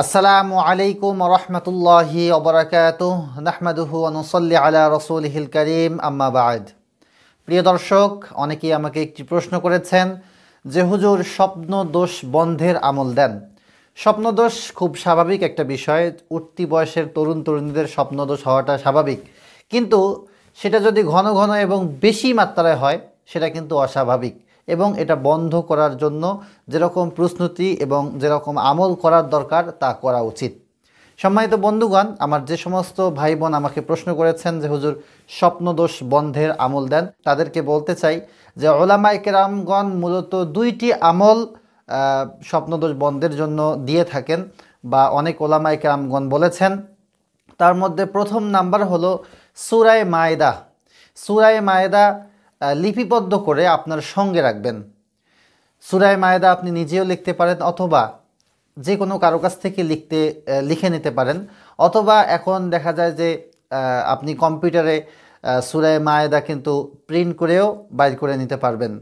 আসসালামু আলাইকুম রহমতুল্লাহি অবরাকাত নাহমাদুহু অনুসল্লি আলা রসুল হিল করিম আম্মাবাদ প্রিয় দর্শক অনেকেই আমাকে একটি প্রশ্ন করেছেন যে হুজুর স্বপ্ন দোষ বন্ধের আমল দেন স্বপ্নদোষ খুব স্বাভাবিক একটা বিষয় উঠতি বয়সের তরুণ তরুণীদের স্বপ্ন দোষ হওয়াটা স্বাভাবিক কিন্তু সেটা যদি ঘন ঘন এবং বেশি মাত্রায় হয় সেটা কিন্তু অস্বাভাবিক এবং এটা বন্ধ করার জন্য যেরকম প্রস্তুতি এবং যেরকম আমল করার দরকার তা করা উচিত সম্মানিত বন্ধুগণ আমার যে সমস্ত ভাই বোন আমাকে প্রশ্ন করেছেন যে হুজুর স্বপ্নদোষ বন্ধের আমল দেন তাদেরকে বলতে চাই যে ওলামাই কেরামগণ মূলত দুইটি আমল স্বপ্নদোষ বন্ধের জন্য দিয়ে থাকেন বা অনেক ওলামাই কেরামগণ বলেছেন তার মধ্যে প্রথম নাম্বার হলো সুরায় মায়দা সুরায় মায়দা লিপিবদ্ধ করে আপনার সঙ্গে রাখবেন সুরায় মায়েদা আপনি নিজেও লিখতে পারেন অথবা যে কোনো কারো কাছ থেকে লিখতে লিখে নিতে পারেন অথবা এখন দেখা যায় যে আপনি কম্পিউটারে সুরায় মায়েদা কিন্তু প্রিন্ট করেও বাইর করে নিতে পারবেন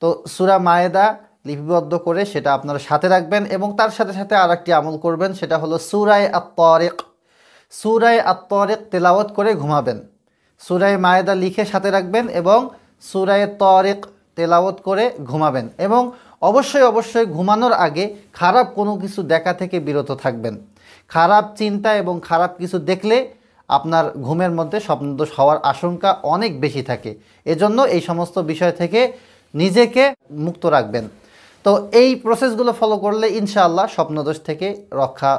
তো সুরা মায়েদা লিপিবদ্ধ করে সেটা আপনার সাথে রাখবেন এবং তার সাথে সাথে আর একটি আমল করবেন সেটা হলো সুরায় আত্মরেক সুরায় আত্মরেক তেলাওয়াত করে ঘুমাবেন সুরায় মায়েদা লিখে সাথে রাখবেন এবং সুরায় তরেক তেলাওত করে ঘুমাবেন এবং অবশ্যই অবশ্যই ঘুমানোর আগে খারাপ কোনো কিছু দেখা থেকে বিরত থাকবেন খারাপ চিন্তা এবং খারাপ কিছু দেখলে আপনার ঘুমের মধ্যে স্বপ্নদোষ হওয়ার আশঙ্কা অনেক বেশি থাকে এজন্য এই সমস্ত বিষয় থেকে নিজেকে মুক্ত রাখবেন তো এই প্রসেসগুলো ফলো করলে ইনশাআল্লাহ স্বপ্নদোষ থেকে রক্ষা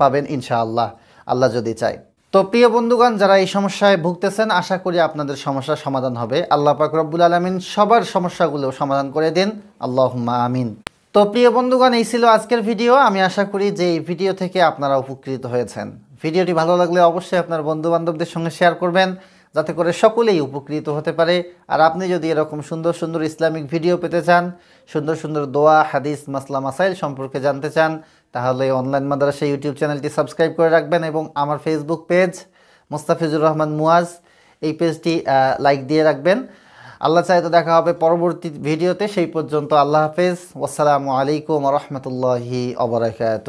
পাবেন ইনশাআল্লাহ আল্লাহ যদি চায় তো প্রিয় বন্ধুগণ যারা এই সমস্যায় ভুগতেছেন আশা করি আপনাদের সমস্যার সমাধান হবে আল্লাহ পাক রব্বুল আলমিন সবার সমস্যাগুলো সমাধান করে দিন আল্লাহ আমিন তো প্রিয় বন্ধুগণ এই ছিল আজকের ভিডিও আমি আশা করি যে এই ভিডিও থেকে আপনারা উপকৃত হয়েছেন ভিডিওটি ভালো লাগলে অবশ্যই আপনার বন্ধুবান্ধবদের সঙ্গে শেয়ার করবেন যাতে করে সকলেই উপকৃত হতে পারে আর আপনি যদি এরকম সুন্দর সুন্দর ইসলামিক ভিডিও পেতে চান সুন্দর সুন্দর দোয়া হাদিস মাসলা মাসাইল সম্পর্কে জানতে চান তাহলে অনলাইন মাদ্রাসা ইউটিউব চ্যানেলটি সাবস্ক্রাইব করে রাখবেন এবং আমার ফেসবুক পেজ মোস্তাফিজুর রহমান মুয়াজ এই পেজটি লাইক দিয়ে রাখবেন আল্লাহ চাই তো দেখা হবে পরবর্তী ভিডিওতে সেই পর্যন্ত আল্লাহ হাফেজ আসসালামু আলাইকুম রহমতুল্লাহি অবরাকাত